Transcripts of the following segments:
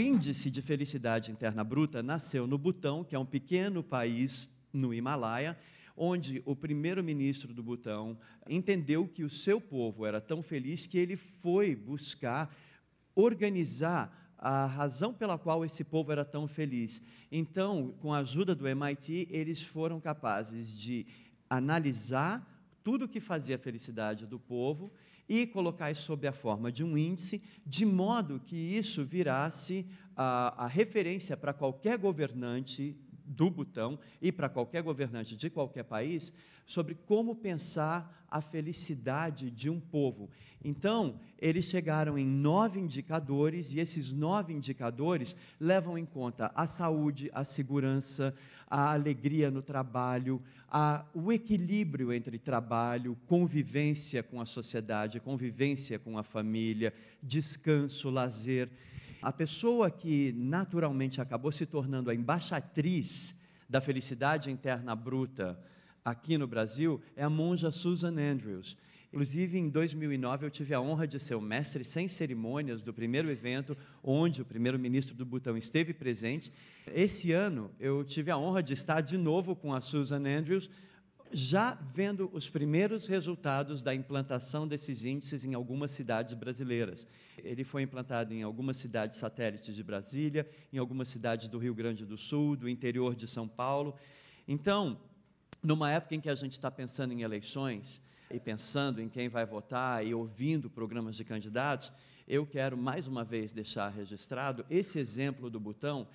índice de felicidade interna bruta nasceu no Butão, que é um pequeno país no Himalaia, onde o primeiro-ministro do Butão entendeu que o seu povo era tão feliz que ele foi buscar organizar a razão pela qual esse povo era tão feliz. Então, com a ajuda do MIT, eles foram capazes de analisar tudo o que fazia a felicidade do povo e colocais sob a forma de um índice, de modo que isso virasse a, a referência para qualquer governante do Butão e para qualquer governante de qualquer país sobre como pensar a felicidade de um povo. Então, eles chegaram em nove indicadores e esses nove indicadores levam em conta a saúde, a segurança, a alegria no trabalho, a, o equilíbrio entre trabalho, convivência com a sociedade, convivência com a família, descanso, lazer. A pessoa que naturalmente acabou se tornando a embaixatriz da felicidade interna bruta aqui no Brasil é a monja Susan Andrews. Inclusive, em 2009, eu tive a honra de ser o mestre sem cerimônias do primeiro evento, onde o primeiro-ministro do Butão esteve presente. Esse ano, eu tive a honra de estar de novo com a Susan Andrews, já vendo os primeiros resultados da implantação desses índices em algumas cidades brasileiras. Ele foi implantado em algumas cidades satélites de Brasília, em algumas cidades do Rio Grande do Sul, do interior de São Paulo. Então, numa época em que a gente está pensando em eleições e pensando em quem vai votar e ouvindo programas de candidatos, eu quero mais uma vez deixar registrado esse exemplo do Butão,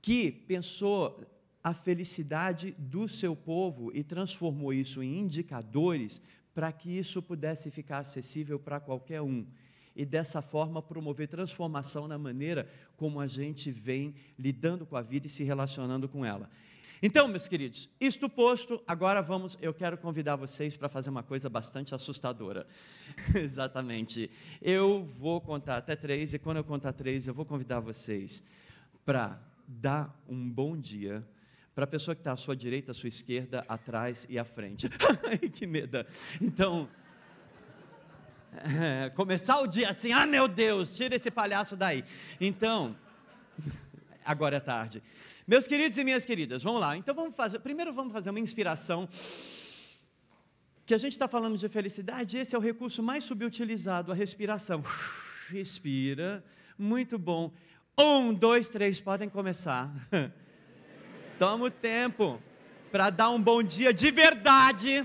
que pensou a felicidade do seu povo e transformou isso em indicadores para que isso pudesse ficar acessível para qualquer um. E dessa forma promover transformação na maneira como a gente vem lidando com a vida e se relacionando com ela. Então, meus queridos, isto posto, agora vamos. Eu quero convidar vocês para fazer uma coisa bastante assustadora. Exatamente. Eu vou contar até três, e quando eu contar três, eu vou convidar vocês para dar um bom dia para a pessoa que está à sua direita, à sua esquerda, atrás e à frente. que medo! Então, é, começar o dia assim, ah meu Deus, tira esse palhaço daí. Então, agora é tarde. Meus queridos e minhas queridas, vamos lá. Então vamos fazer. Primeiro vamos fazer uma inspiração. Que a gente está falando de felicidade, esse é o recurso mais subutilizado, a respiração. Respira, muito bom. Um, dois, três, podem começar. Toma o tempo para dar um bom dia de verdade.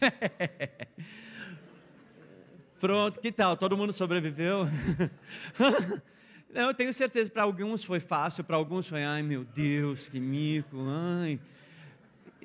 Pronto, que tal? Todo mundo sobreviveu? Eu tenho certeza, para alguns foi fácil, para alguns foi, ai meu Deus, que mico, ai.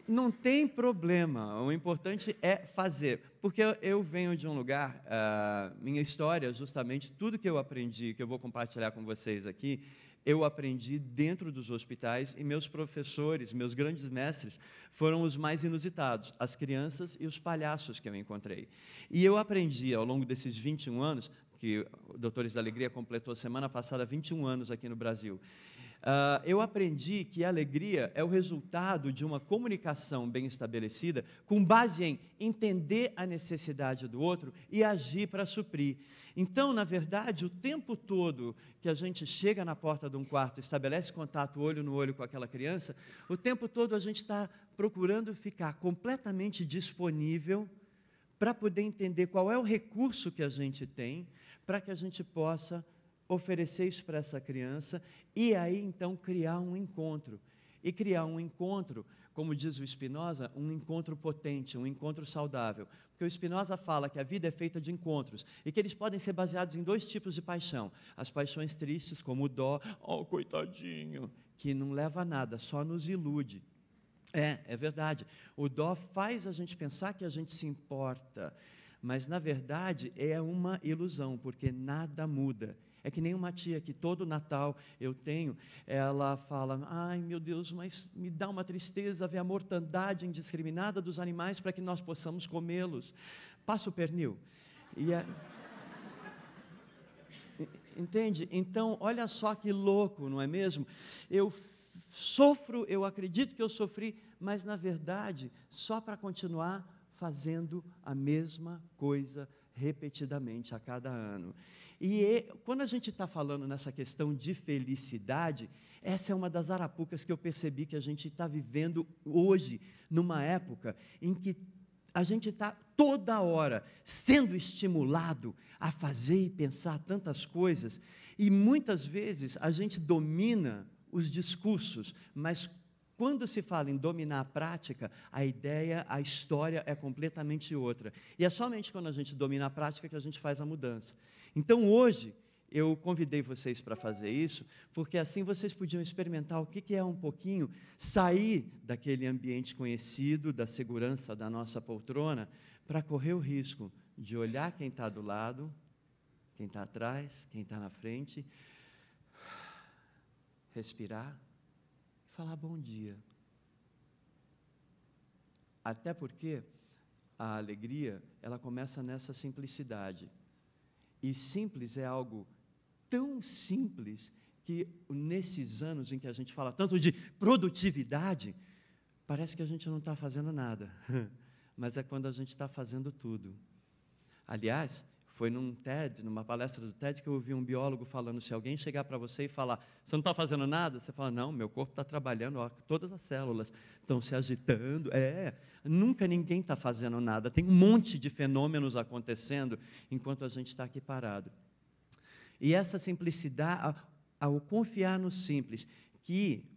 Não tem problema, o importante é fazer. Porque eu venho de um lugar, uh, minha história, justamente, tudo que eu aprendi, que eu vou compartilhar com vocês aqui, eu aprendi dentro dos hospitais e meus professores, meus grandes mestres, foram os mais inusitados, as crianças e os palhaços que eu encontrei. E eu aprendi ao longo desses 21 anos que o Doutores da Alegria completou semana passada 21 anos aqui no Brasil. Uh, eu aprendi que a alegria é o resultado de uma comunicação bem estabelecida, com base em entender a necessidade do outro e agir para suprir. Então, na verdade, o tempo todo que a gente chega na porta de um quarto, estabelece contato olho no olho com aquela criança, o tempo todo a gente está procurando ficar completamente disponível para poder entender qual é o recurso que a gente tem, para que a gente possa oferecer isso para essa criança e aí então criar um encontro. E criar um encontro, como diz o Spinoza, um encontro potente, um encontro saudável. Porque o Spinoza fala que a vida é feita de encontros e que eles podem ser baseados em dois tipos de paixão: as paixões tristes, como o dó, oh, coitadinho, que não leva a nada, só nos ilude. É, é verdade. O dó faz a gente pensar que a gente se importa, mas na verdade é uma ilusão, porque nada muda. É que nem uma tia que todo Natal eu tenho, ela fala: ai meu Deus, mas me dá uma tristeza ver a mortandade indiscriminada dos animais para que nós possamos comê-los. Passa o pernil. E é a... Entende? Então, olha só que louco, não é mesmo? Eu sofro, eu acredito que eu sofri, mas na verdade, só para continuar fazendo a mesma coisa repetidamente a cada ano. E é, quando a gente está falando nessa questão de felicidade, essa é uma das arapucas que eu percebi que a gente está vivendo hoje, numa época em que a gente está toda hora sendo estimulado a fazer e pensar tantas coisas, e muitas vezes a gente domina os discursos, mas quando se fala em dominar a prática, a ideia, a história é completamente outra. E é somente quando a gente domina a prática que a gente faz a mudança. Então, hoje, eu convidei vocês para fazer isso, porque assim vocês podiam experimentar o que é um pouquinho sair daquele ambiente conhecido, da segurança da nossa poltrona, para correr o risco de olhar quem está do lado, quem está atrás, quem está na frente, respirar e falar bom dia. Até porque a alegria, ela começa nessa simplicidade. E simples é algo tão simples que nesses anos em que a gente fala tanto de produtividade, parece que a gente não está fazendo nada, mas é quando a gente está fazendo tudo. Aliás, foi num TED, numa palestra do TED, que eu ouvi um biólogo falando: se alguém chegar para você e falar, você não está fazendo nada, você fala, não, meu corpo está trabalhando, ó, todas as células estão se agitando. É, nunca ninguém está fazendo nada. Tem um monte de fenômenos acontecendo enquanto a gente está aqui parado. E essa simplicidade, ao confiar no simples, que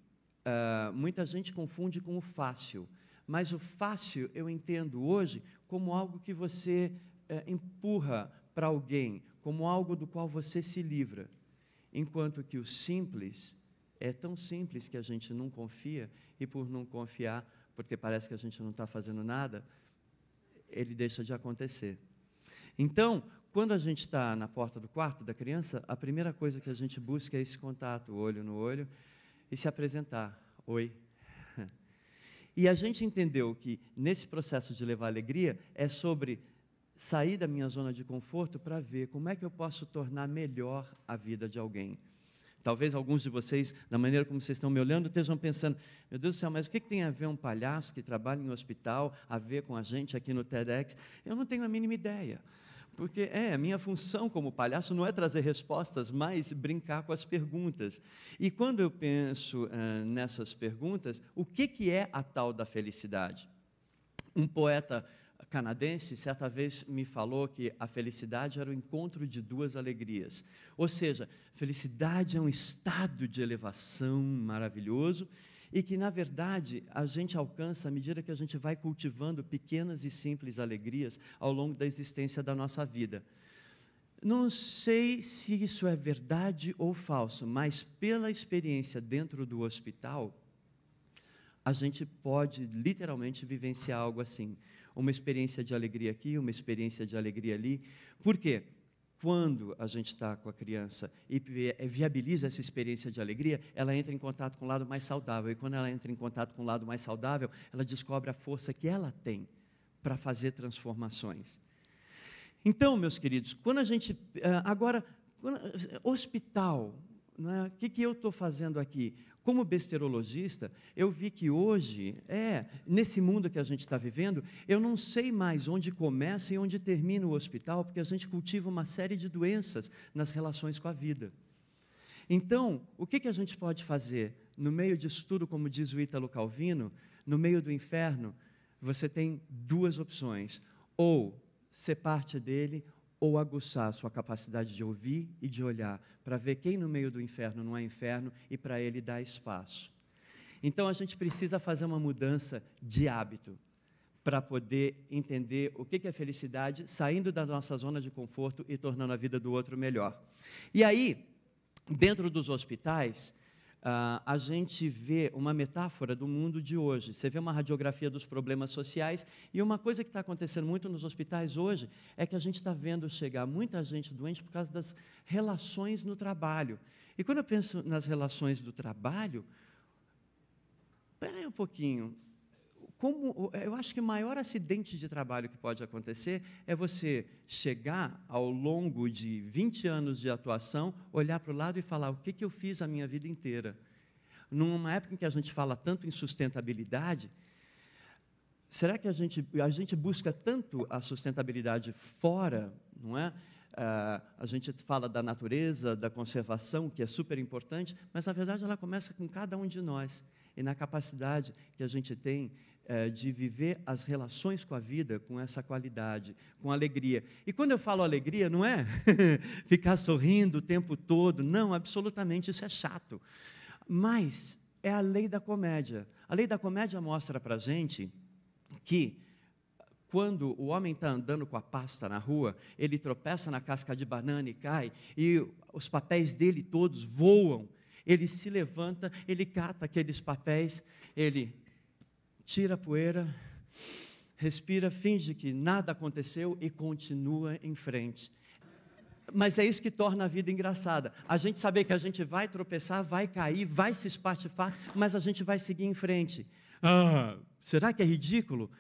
uh, muita gente confunde com o fácil. Mas o fácil eu entendo hoje como algo que você eh, empurra para alguém como algo do qual você se livra, enquanto que o simples é tão simples que a gente não confia, e por não confiar, porque parece que a gente não está fazendo nada, ele deixa de acontecer. Então, quando a gente está na porta do quarto da criança, a primeira coisa que a gente busca é esse contato, olho no olho, e se apresentar. Oi. E a gente entendeu que nesse processo de levar alegria é sobre sair da minha zona de conforto para ver como é que eu posso tornar melhor a vida de alguém. Talvez alguns de vocês, da maneira como vocês estão me olhando, estejam pensando: meu Deus do céu, mas o que tem a ver um palhaço que trabalha em um hospital, a ver com a gente aqui no TEDx? Eu não tenho a mínima ideia. Porque é, a minha função como palhaço não é trazer respostas, mas brincar com as perguntas. E quando eu penso eh, nessas perguntas, o que, que é a tal da felicidade? Um poeta canadense certa vez me falou que a felicidade era o encontro de duas alegrias. Ou seja, felicidade é um estado de elevação maravilhoso e que, na verdade, a gente alcança à medida que a gente vai cultivando pequenas e simples alegrias ao longo da existência da nossa vida. Não sei se isso é verdade ou falso, mas pela experiência dentro do hospital, a gente pode literalmente vivenciar algo assim uma experiência de alegria aqui, uma experiência de alegria ali. Por quê? Quando a gente está com a criança e eh, viabiliza essa experiência de alegria, ela entra em contato com o lado mais saudável. E quando ela entra em contato com o lado mais saudável, ela descobre a força que ela tem para fazer transformações. Então, meus queridos, quando a gente. Eh, agora, eh, hospital, o é? Né, que, que eu estou fazendo aqui? Como besterologista, eu vi que hoje, é, nesse mundo que a gente está vivendo, eu não sei mais onde começa e onde termina o hospital, porque a gente cultiva uma série de doenças nas relações com a vida. Então, o que, que a gente pode fazer? No meio disso tudo, como diz o Ítalo Calvino, no meio do inferno, você tem duas opções. Ou ser parte dele, ou aguçar sua capacidade de ouvir e de olhar para ver quem no meio do inferno não é inferno e para ele dar espaço. Então a gente precisa fazer uma mudança de hábito para poder entender o que é felicidade, saindo da nossa zona de conforto e tornando a vida do outro melhor. E aí, dentro dos hospitais, Uh, a gente vê uma metáfora do mundo de hoje. Você vê uma radiografia dos problemas sociais e uma coisa que está acontecendo muito nos hospitais hoje é que a gente está vendo chegar muita gente doente por causa das relações no trabalho. E quando eu penso nas relações do trabalho, espera aí um pouquinho como é, eu acho que o maior acidente de trabalho que pode acontecer é você chegar ao longo de 20 anos de atuação, olhar para o lado e falar o que, que eu fiz a minha vida inteira. Numa época em que a gente fala tanto em sustentabilidade, será que a gente, a gente busca tanto a sustentabilidade fora, não é? Uh, a gente fala da natureza, da conservação, que é super importante, mas na verdade ela começa com cada um de nós e na capacidade que a gente tem uh, de viver as relações com a vida com essa qualidade, com alegria. E quando eu falo alegria, não é ficar sorrindo o tempo todo, não, absolutamente isso é chato. Mas é a lei da comédia. A lei da comédia mostra para gente que quando o homem está andando com a pasta na rua, ele tropeça na casca de banana e cai, e os papéis dele todos voam. Ele se levanta, ele cata aqueles papéis, ele tira a poeira, respira, finge que nada aconteceu e continua em frente. Mas é isso que torna a vida engraçada. A gente saber que a gente vai tropeçar, vai cair, vai se espatifar, mas a gente vai seguir em frente. Ah, será que é ridículo?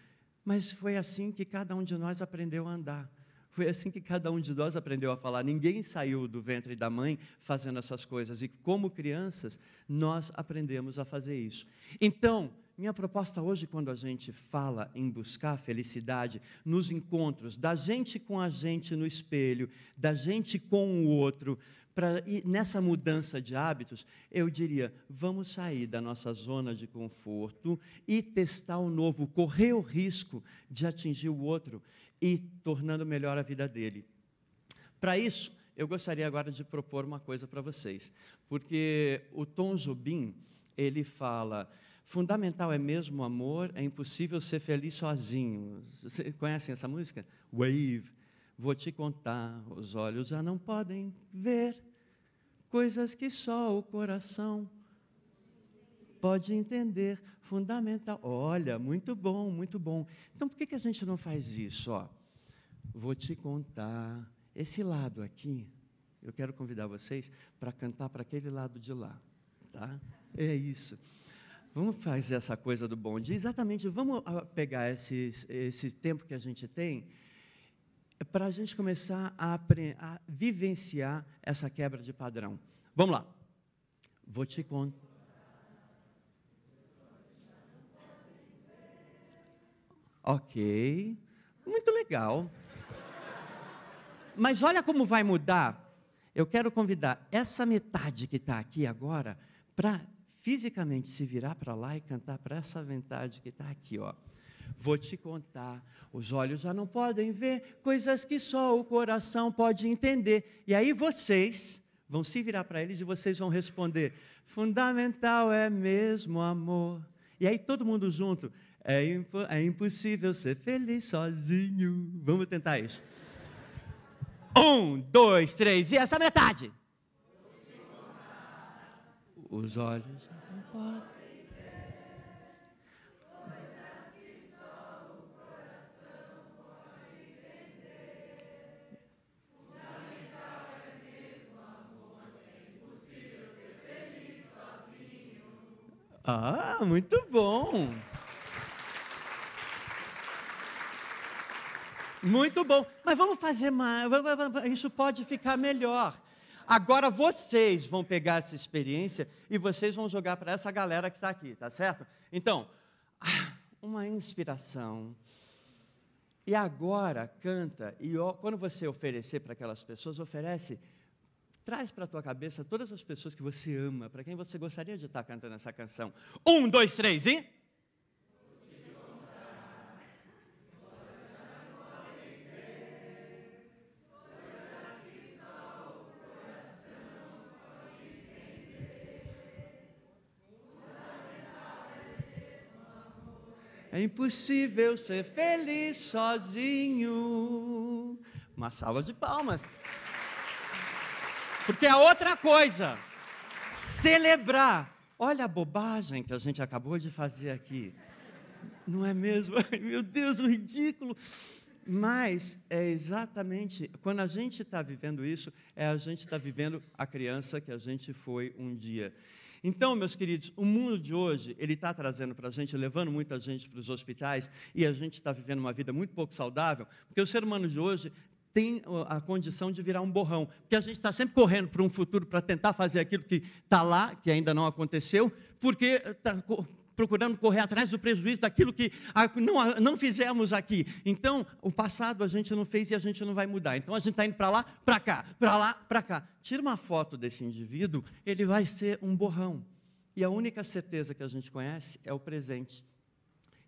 Mas foi assim que cada um de nós aprendeu a andar. Foi assim que cada um de nós aprendeu a falar. Ninguém saiu do ventre da mãe fazendo essas coisas. E como crianças, nós aprendemos a fazer isso. Então, minha proposta hoje, quando a gente fala em buscar felicidade nos encontros da gente com a gente no espelho, da gente com o outro, para nessa mudança de hábitos, eu diria: vamos sair da nossa zona de conforto e testar o novo, correr o risco de atingir o outro e tornando melhor a vida dele. Para isso, eu gostaria agora de propor uma coisa para vocês, porque o Tom Jobim ele fala: fundamental é mesmo o amor, é impossível ser feliz sozinho. Vocês conhecem essa música? Wave Vou te contar, os olhos já não podem ver coisas que só o coração pode entender. Fundamental. Olha, muito bom, muito bom. Então, por que, que a gente não faz isso? Ó, vou te contar. Esse lado aqui, eu quero convidar vocês para cantar para aquele lado de lá. Tá? É isso. Vamos fazer essa coisa do bom dia. Exatamente, vamos ah, pegar esses, esse tempo que a gente tem para a gente começar a, a, vivenciar essa quebra de padrão. Vamos lá. Vou te contar. Ok, muito legal. Mas olha como vai mudar. Eu quero convidar essa metade que está aqui agora para fisicamente se virar para lá e cantar para essa metade que está aqui, ó. Vou te contar. Os olhos já não podem ver coisas que só o coração pode entender. E aí vocês vão se virar para eles e vocês vão responder: fundamental é mesmo amor. E aí todo mundo junto. É, é impossível ser feliz sozinho. Vamos tentar isso. Um, dois, três, e essa metade? Os olhos não podem. Ah, muito bom! Muito bom. Mas vamos fazer mais. Isso pode ficar melhor. Agora vocês vão pegar essa experiência e vocês vão jogar para essa galera que está aqui, tá certo? Então, ah, uma inspiração. E agora canta, e quando você oferecer para aquelas pessoas, oferece Traz para a tua cabeça todas as pessoas que você ama, para quem você gostaria de estar tá cantando essa canção. Um, dois, três e. É impossível ser feliz sozinho. Uma salva de palmas. Porque a é outra coisa, celebrar. Olha a bobagem que a gente acabou de fazer aqui. Não é mesmo? Ai, meu Deus, o ridículo. Mas é exatamente quando a gente está vivendo isso, é a gente está vivendo a criança que a gente foi um dia. Então, meus queridos, o mundo de hoje ele está trazendo para a gente, levando muita gente para os hospitais e a gente está vivendo uma vida muito pouco saudável, porque o ser humano de hoje tem a condição de virar um borrão. Porque a gente está sempre correndo para um futuro para tentar fazer aquilo que está lá, que ainda não aconteceu, porque está eh, procurando correr atrás do prejuízo daquilo que não, não fizemos aqui. Então, o passado a gente não fez e a gente não vai mudar. Então, a gente está indo para lá, para cá, para lá, para cá. Tira uma foto desse indivíduo, ele vai ser um borrão. E a única certeza que a gente conhece é o presente.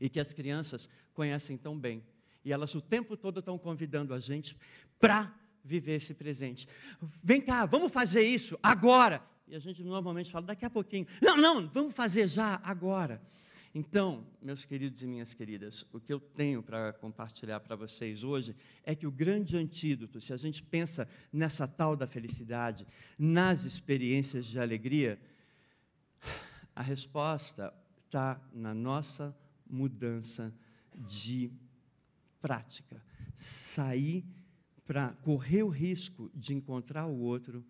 E que as crianças conhecem tão bem e elas o tempo todo estão convidando a gente para viver esse presente. Vem cá, vamos fazer isso agora. E a gente normalmente fala daqui a pouquinho. Não, não, vamos fazer já agora. Então, meus queridos e minhas queridas, o que eu tenho para compartilhar para vocês hoje é que o grande antídoto, se a gente pensa nessa tal da felicidade, nas experiências de alegria, a resposta está na nossa mudança de prática. Sair para correr o risco de encontrar o outro,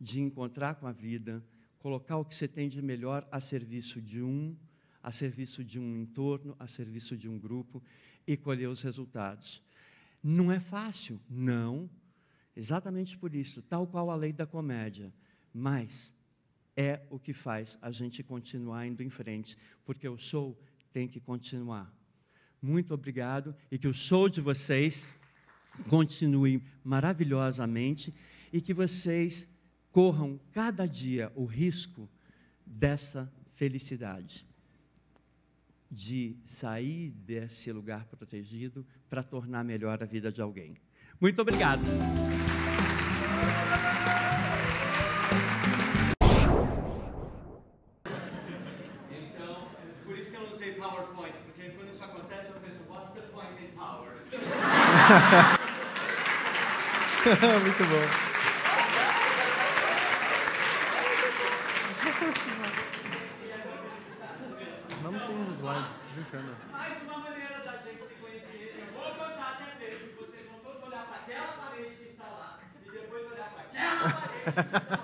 de encontrar com a vida, colocar o que você tem de melhor a serviço de um, a serviço de um entorno, a serviço de um grupo e colher os resultados. Não é fácil? Não. Exatamente por isso, tal qual a lei da comédia. Mas é o que faz a gente continuar indo em frente, porque o show tem que continuar muito obrigado e que o show de vocês continue maravilhosamente e que vocês corram cada dia o risco dessa felicidade de sair desse lugar protegido para tornar melhor a vida de alguém. Muito obrigado. Muito bom. Vamos sem os slides, desencana. Mais uma maneira da gente se conhecer. Eu vou contar até três. Vocês vão todos olhar para aquela parede que está lá. E depois olhar para aquela parede.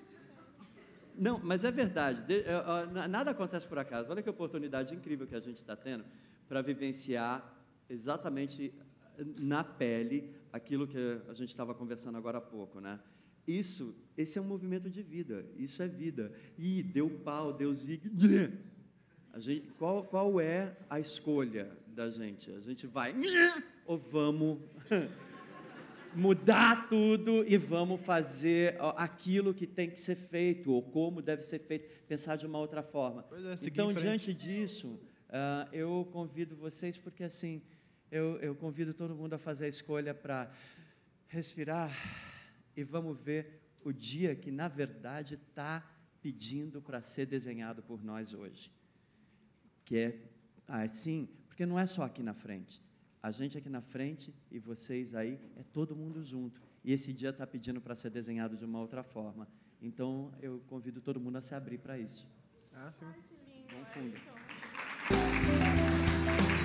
Não, mas é verdade. De, é, nada acontece por acaso. Olha que oportunidade incrível que a gente está tendo para vivenciar exatamente eh, na pele aquilo que a gente estava conversando agora há pouco, né? Isso, esse é um movimento de vida. Isso é vida. E deu pau, deu zig. Gente, qual, qual é a escolha da gente? A gente vai ou vamos mudar tudo e vamos fazer aquilo que tem que ser feito ou como deve ser feito, pensar de uma outra forma. É, então, diante disso, uh, eu convido vocês, porque assim, eu, eu convido todo mundo a fazer a escolha para respirar e vamos ver o dia que, na verdade, está pedindo para ser desenhado por nós hoje. Que é assim, porque não é só aqui na frente a gente aqui na frente e vocês aí, é todo mundo junto. E esse dia está pedindo para ser desenhado de uma outra forma. Então, eu convido todo mundo a se abrir para isso. Ah, sim. Ai, que lindo. Vamos fundo.